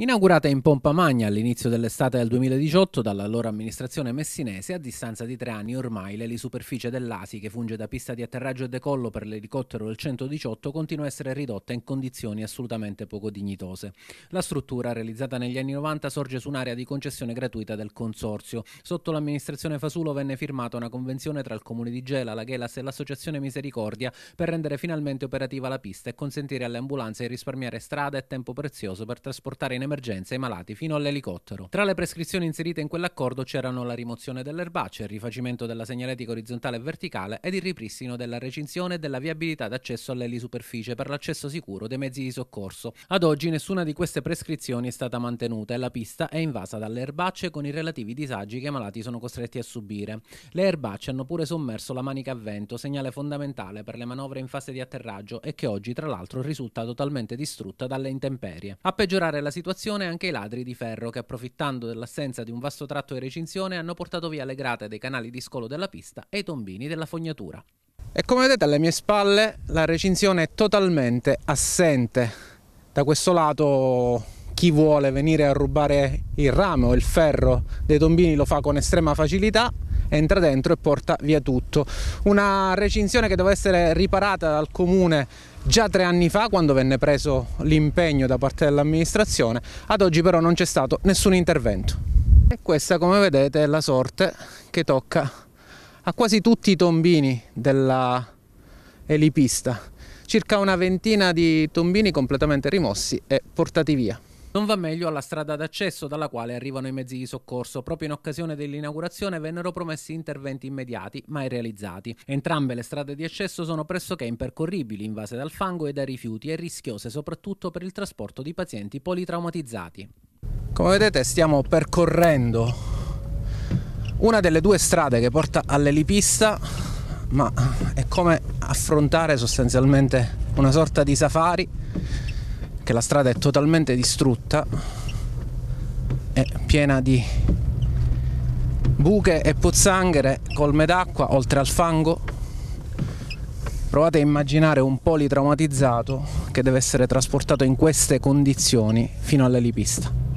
Inaugurata in pompa magna all'inizio dell'estate del 2018 dalla loro amministrazione messinese, a distanza di tre anni ormai l'elisuperficie dell'Asi, che funge da pista di atterraggio e decollo per l'elicottero del 118, continua a essere ridotta in condizioni assolutamente poco dignitose. La struttura, realizzata negli anni 90, sorge su un'area di concessione gratuita del Consorzio. Sotto l'amministrazione Fasulo venne firmata una convenzione tra il comune di Gela, la Gelas e l'associazione Misericordia per rendere finalmente operativa la pista e consentire alle ambulanze di risparmiare strada e tempo prezioso per trasportare in emergenza ai malati fino all'elicottero. Tra le prescrizioni inserite in quell'accordo c'erano la rimozione dell'erbaccia, il rifacimento della segnaletica orizzontale e verticale ed il ripristino della recinzione e della viabilità d'accesso all'elisuperficie per l'accesso sicuro dei mezzi di soccorso. Ad oggi nessuna di queste prescrizioni è stata mantenuta e la pista è invasa dalle erbacce con i relativi disagi che i malati sono costretti a subire. Le erbacce hanno pure sommerso la manica a vento, segnale fondamentale per le manovre in fase di atterraggio e che oggi tra l'altro risulta totalmente distrutta dalle intemperie. A peggiorare la situazione situazione anche i ladri di ferro che approfittando dell'assenza di un vasto tratto di recinzione hanno portato via le grate dei canali di scolo della pista e i tombini della fognatura. E come vedete alle mie spalle la recinzione è totalmente assente. Da questo lato chi vuole venire a rubare il rame o il ferro dei tombini lo fa con estrema facilità entra dentro e porta via tutto. Una recinzione che doveva essere riparata dal comune già tre anni fa quando venne preso l'impegno da parte dell'amministrazione, ad oggi però non c'è stato nessun intervento. E questa come vedete è la sorte che tocca a quasi tutti i tombini della elipista, circa una ventina di tombini completamente rimossi e portati via. Non va meglio alla strada d'accesso dalla quale arrivano i mezzi di soccorso. Proprio in occasione dell'inaugurazione vennero promessi interventi immediati, mai realizzati. Entrambe le strade di accesso sono pressoché impercorribili, invase dal fango e dai rifiuti e rischiose soprattutto per il trasporto di pazienti politraumatizzati. Come vedete stiamo percorrendo una delle due strade che porta all'elipista, ma è come affrontare sostanzialmente una sorta di safari che la strada è totalmente distrutta, è piena di buche e pozzanghere, colme d'acqua, oltre al fango. Provate a immaginare un poli traumatizzato che deve essere trasportato in queste condizioni fino all'elipista.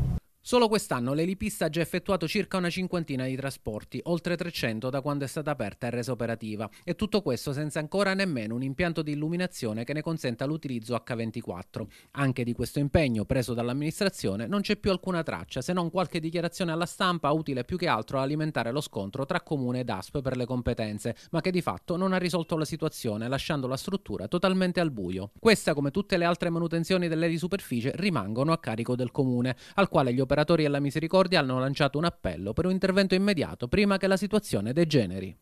Solo quest'anno l'elipista ha già effettuato circa una cinquantina di trasporti, oltre 300 da quando è stata aperta e resa operativa, e tutto questo senza ancora nemmeno un impianto di illuminazione che ne consenta l'utilizzo H24. Anche di questo impegno preso dall'amministrazione non c'è più alcuna traccia, se non qualche dichiarazione alla stampa utile più che altro a alimentare lo scontro tra comune ed ASP per le competenze, ma che di fatto non ha risolto la situazione, lasciando la struttura totalmente al buio. Questa, come tutte le altre manutenzioni delle rimangono a carico del comune, al quale gli operatori operatori della misericordia hanno lanciato un appello per un intervento immediato prima che la situazione degeneri.